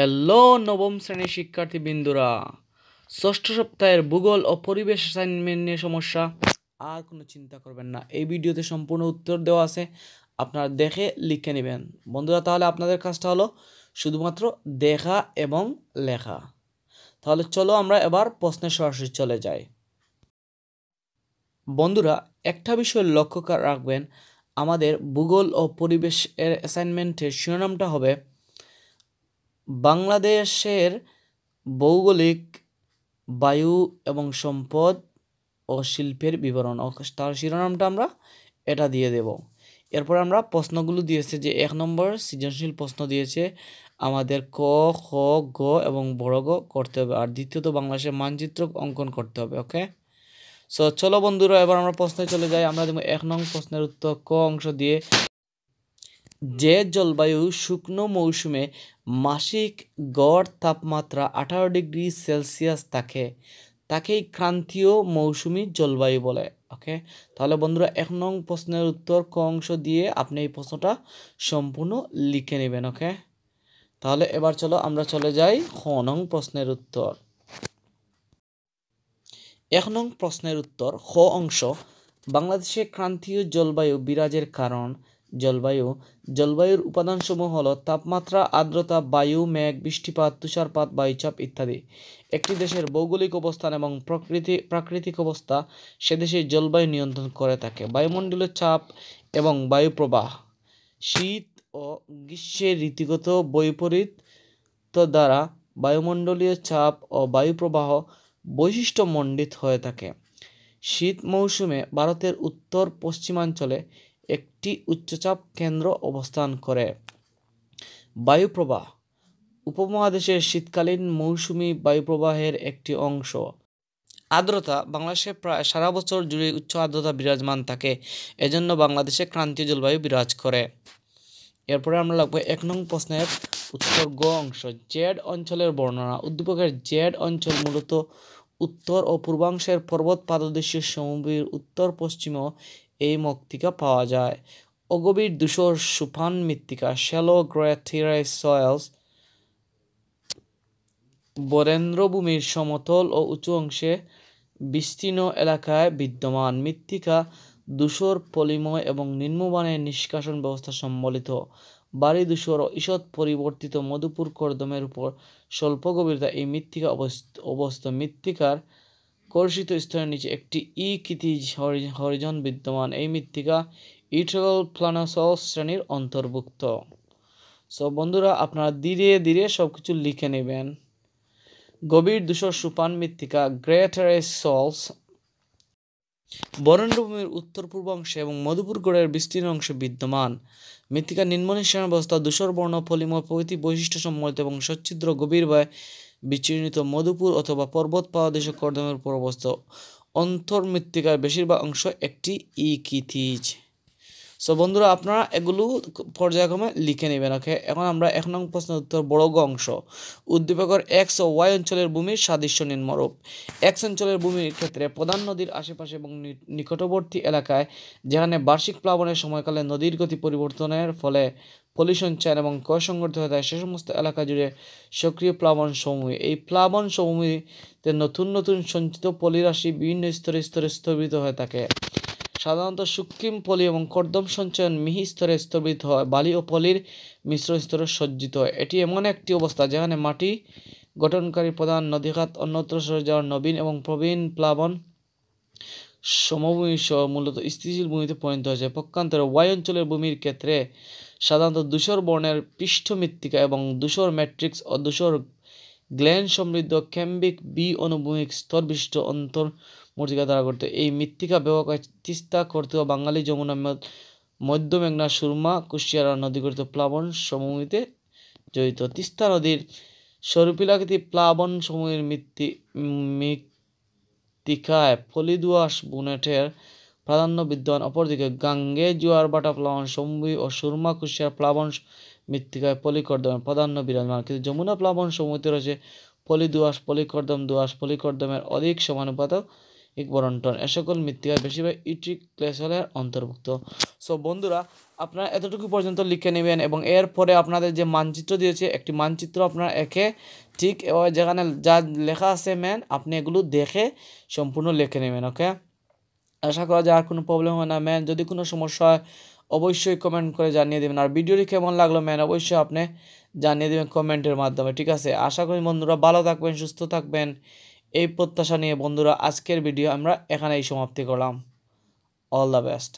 hello নবম শ্রেণীর বিন্দুরা ষষ্ঠ সপ্তাহের ভূগোল ও পরিবেশ অ্যাসাইনমেন্ট নিয়ে সমস্যা আর কোনো চিন্তা করবেন না এই ভিডিওতে সম্পূর্ণ উত্তর দেওয়া আছে আপনারা দেখে লিখে নেবেন বন্ধুরা তাহলে আপনাদের কাজটা হলো শুধুমাত্র দেখা এবং লেখা তাহলে চলো আমরা এবার প্রশ্নে সরাসরি চলে যাই বন্ধুরা একটা বিষয় লক্ষ্য রাখবেন আমাদের ভূগোল ও পরিবেশ অ্যাসাইনমেন্টের শিরোনামটা হবে বাংলাদেশের ভৌগোলিক বায়ু এবং সম্পদ ও শিল্পের বিবরণ তার শিরোনামটা আমরা এটা দিয়ে দেব এরপর আমরা প্রশ্নগুলো দিয়েছে যে এক নম্বর সৃজনশীল প্রশ্ন দিয়েছে আমাদের ক খ গ এবং বড় গ করতে হবে আর দ্বিতীয়ত বাংলাদেশের মানচিত্র অঙ্কন করতে হবে ওকে সো চলো বন্ধুরা এবার আমরা প্রশ্নে চলে যাই আমরা এক নং প্রশ্নের উত্তর ক অংশ দিয়ে যে জলবায়ু শুকনো মৌসুমে মাসিক গড় তাপমাত্রা আঠারো ডিগ্রি সেলসিয়াস থাকে তাকেই ক্রান্তীয় মৌসুমি জলবায়ু বলে ওকে তাহলে বন্ধুরা এক নং প্রশ্নের উত্তর ক অংশ দিয়ে আপনি এই প্রশ্নটা সম্পূর্ণ লিখে নেবেন ওকে তাহলে এবার চলো আমরা চলে যাই খ নং প্রশ্নের উত্তর এক নং প্রশ্নের উত্তর খ অংশ বাংলাদেশে ক্রান্তীয় জলবায়ু বিরাজের কারণ জলবায়ু জলবায়ুর উপাদানসমূহ হল তাপমাত্রা আর্দ্রতা বায়ু মেঘ বৃষ্টিপাত তুষারপাত বায়ুচাপ ইত্যাদি একটি দেশের ভৌগোলিক অবস্থান এবং প্রকৃতি প্রাকৃতিক অবস্থা সে দেশের জলবায়ু নিয়ন্ত্রণ করে থাকে বায়ুমণ্ডলের চাপ এবং বায়ু প্রবাহ শীত ও গ্রীষ্মের রীতিগত বৈপরীত দ্বারা বায়ুমণ্ডলীয় চাপ ও বায়ুপ্রবাহ বৈশিষ্ট্যমণ্ডিত হয়ে থাকে শীত মৌসুমে ভারতের উত্তর পশ্চিমাঞ্চলে একটি উচ্চচাপ কেন্দ্র অবস্থান করে বায়ুপ্রবাহ উপমহাদেশের শীতকালীন মৌসুমি বায়ুপ্রবাহের একটি অংশ আর্দ্রতা বাংলাদেশে প্রায় সারা বছর জুড়ে উচ্চ আর্দ্রতা বিরাজমান থাকে এজন্য বাংলাদেশে ক্রান্তীয় জলবায়ু বিরাজ করে এরপরে আমরা লাগবো এক নং প্রশ্নের উত্তর গ অংশ জেড অঞ্চলের বর্ণনা উদ্দীপকের জেড অঞ্চল মূলত উত্তর ও পূর্বাংশের পর্বত পাদদেশীয় সমভূমির উত্তর পশ্চিম এই মৃত্তিকা পাওয়া যায় অগভীর ধূসর সুফান মৃত্তিকা শ্যালো গ্রেথিরাই সয়েলস বরেন্দ্রভূমির সমতল ও উঁচু অংশে বিস্তীর্ণ এলাকায় বিদ্যমান মৃত্তিকা দূষর পলিময় এবং নিম্নমানের নিষ্কাশন ব্যবস্থা সম্বলিত বাড়ি দূষর ও ঈষৎ পরিবর্তিত মধুপুর কর্দমের উপর স্বল্প গভীরতা এই মৃত্তিকা অবস্থ অবস্থ মৃত্তিকার কর্ষিত স্তরের নিচে একটি ই ক্ষিতিজ হরিজন বিদ্যমান এই মৃত্তিকা ইট্রাল প্লানাসল শ্রেণীর অন্তর্ভুক্ত সো বন্ধুরা আপনারা ধীরে ধীরে সব কিছু লিখে নেবেন গভীর দুশো সুপান মৃত্তিকা গ্রেটার সলস বরেন্দ্রভূমির উত্তর পূর্ব অংশে এবং মধুপুরগড়ের বিস্তীর্ণ অংশে বিদ্যমান মৃত্তিকা নিম্ন নিঃসরণ দূষর ধূসর বর্ণ ফলিম প্রভৃতি বৈশিষ্ট্য সম্মলিত এবং সচ্ছিদ্র গভীরভাবে বিচ্ছিন্নিত মধুপুর অথবা পর্বত দেশ কর্দমের উপর অবস্থিত অন্তর্মৃত্তিকার বেশিরভাগ অংশ একটি ইকিথিজ সো বন্ধুরা আপনারা এগুলো পর্যায়ক্রমে লিখে নেবেন ওকে এখন আমরা এক নং প্রশ্ন উত্তর বড় অংশ উদ্দীপকর এক্স ও ওয়াই অঞ্চলের ভূমির সাদৃশ্য নিম্নরূপ এক্স অঞ্চলের ভূমির ক্ষেত্রে প্রধান নদীর আশেপাশে এবং নিকটবর্তী এলাকায় যেখানে বার্ষিক প্লাবনের সময়কালে নদীর গতি পরিবর্তনের ফলে পলিসঞ্চয়ন এবং ক্ষয় সংগঠিত হয়ে থাকে সে সমস্ত এলাকা জুড়ে সক্রিয় প্লাবন সমূহ এই প্লাবন সমভূমিতে নতুন নতুন সঞ্চিত পলিরাশি বিভিন্ন স্তরে স্তরে স্থগিত হয়ে থাকে সাধারণত সূক্ষ্ম পলি এবং কর্দম সঞ্চয়ন মিহি স্তরে স্তবিত হয় বালি ও পলির মিশ্র স্তরে সজ্জিত হয় এটি এমন একটি অবস্থা যেখানে মাটি গঠনকারী প্রধান নদীঘাত অন্যত্র সরে যাওয়ার নবীন এবং প্রবীণ প্লাবন সমভূমি সহ মূলত স্থিতিশীল ভূমিতে পরিণত হয়েছে পক্ষান্তরে ওয়াই অঞ্চলের ভূমির ক্ষেত্রে সাধারণত ধূসর বর্ণের পৃষ্ঠ মৃত্তিকা এবং ধূসর ম্যাট্রিক্স ও দূষর গ্ল্যান সমৃদ্ধ ক্যাম্বিক বি অনুভূমিক স্তরবিষ্ট অন্তর মূর্তিকা ধারা করত এই মৃত্তিকা ব্যবহার করে তিস্তা করতে বাঙালি যমুনা মধ্য মেঘনা সুরমা কুশিয়ারা নদী গঠিত প্লাবন সমভূমিতে জড়িত তিস্তা নদীর সরুপিলাকৃতি প্লাবন সময়ের মৃত্তি মৃত্তিকায় ফলিদুয়াস বুনেটের প্রাধান্য বিদ্যমান অপরদিকে গাঙ্গে জুয়ার বাটা প্লাবন সমভূমি ও সুরমা কুশিয়ার প্লাবন মৃত্তিকায় পলিকর্দমের প্রাধান্য বিরাজমান কিন্তু যমুনা প্লাবন সমিতি রয়েছে পলিদুয়াস পলিকর্দম দুয়াস পলিকর্দমের অধিক সমানুপাতক বরন্টন এ সকল মৃত্তিকার বেশিরভাগ ইউট্রিক ক্লেসলের অন্তর্ভুক্ত সো বন্ধুরা আপনারা এতটুকু পর্যন্ত লিখে নেবেন এবং এরপরে আপনাদের যে মানচিত্র দিয়েছে একটি মানচিত্র আপনারা একে ঠিক যেখানে যা লেখা আছে ম্যান আপনি এগুলো দেখে সম্পূর্ণ লিখে নেবেন ওকে আশা করা যায় আর কোনো প্রবলেম হয় না ম্যান যদি কোনো সমস্যা হয় অবশ্যই কমেন্ট করে জানিয়ে দেবেন আর ভিডিওটি কেমন লাগলো ম্যান অবশ্যই আপনি জানিয়ে দেবেন কমেন্টের মাধ্যমে ঠিক আছে আশা করি বন্ধুরা ভালো থাকবেন সুস্থ থাকবেন এই প্রত্যাশা নিয়ে বন্ধুরা আজকের ভিডিও আমরা এখানেই সমাপ্তি করলাম অল দ্য বেস্ট